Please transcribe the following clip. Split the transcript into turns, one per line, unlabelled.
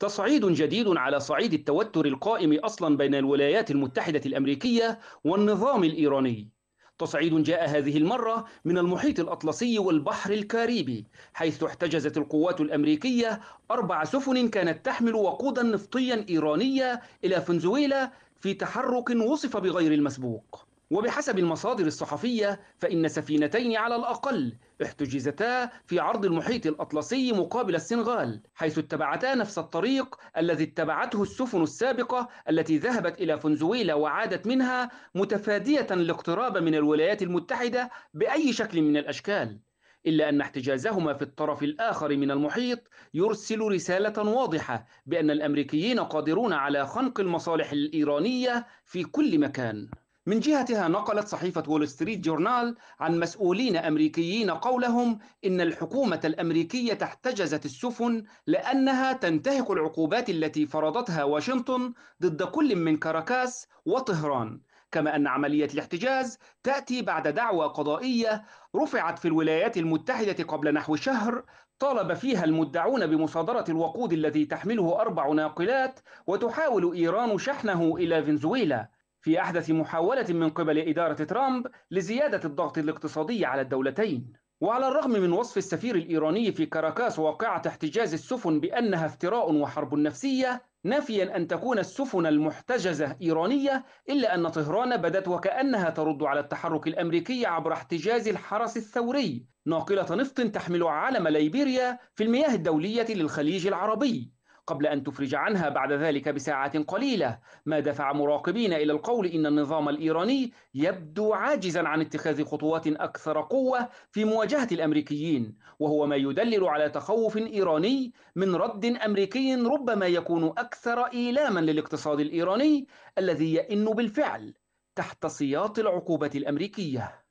تصعيد جديد على صعيد التوتر القائم أصلا بين الولايات المتحدة الأمريكية والنظام الإيراني تصعيد جاء هذه المرة من المحيط الأطلسي والبحر الكاريبي حيث احتجزت القوات الأمريكية أربع سفن كانت تحمل وقودا نفطيا إيرانية إلى فنزويلا في تحرك وصف بغير المسبوق وبحسب المصادر الصحفية فإن سفينتين على الأقل احتجزتا في عرض المحيط الأطلسي مقابل السنغال حيث اتبعتا نفس الطريق الذي اتبعته السفن السابقة التي ذهبت إلى فنزويلا وعادت منها متفادية الاقتراب من الولايات المتحدة بأي شكل من الأشكال إلا أن احتجازهما في الطرف الآخر من المحيط يرسل رسالة واضحة بأن الأمريكيين قادرون على خنق المصالح الإيرانية في كل مكان من جهتها نقلت صحيفة وول ستريت جورنال عن مسؤولين أمريكيين قولهم إن الحكومة الأمريكية احتجزت السفن لأنها تنتهك العقوبات التي فرضتها واشنطن ضد كل من كاراكاس وطهران كما أن عملية الاحتجاز تأتي بعد دعوى قضائية رفعت في الولايات المتحدة قبل نحو شهر طالب فيها المدعون بمصادرة الوقود الذي تحمله أربع ناقلات وتحاول إيران شحنه إلى فنزويلا في أحدث محاولة من قبل إدارة ترامب لزيادة الضغط الاقتصادي على الدولتين وعلى الرغم من وصف السفير الإيراني في كاراكاس واقعة احتجاز السفن بأنها افتراء وحرب نفسية نافيا أن تكون السفن المحتجزة إيرانية إلا أن طهران بدت وكأنها ترد على التحرك الأمريكي عبر احتجاز الحرس الثوري ناقلة نفط تحمل علم ليبيريا في المياه الدولية للخليج العربي قبل أن تفرج عنها بعد ذلك بساعات قليلة ما دفع مراقبين إلى القول إن النظام الإيراني يبدو عاجزا عن اتخاذ خطوات أكثر قوة في مواجهة الأمريكيين وهو ما يدلل على تخوف إيراني من رد أمريكي ربما يكون أكثر إيلاما للاقتصاد الإيراني الذي يئن بالفعل تحت سياط العقوبة الأمريكية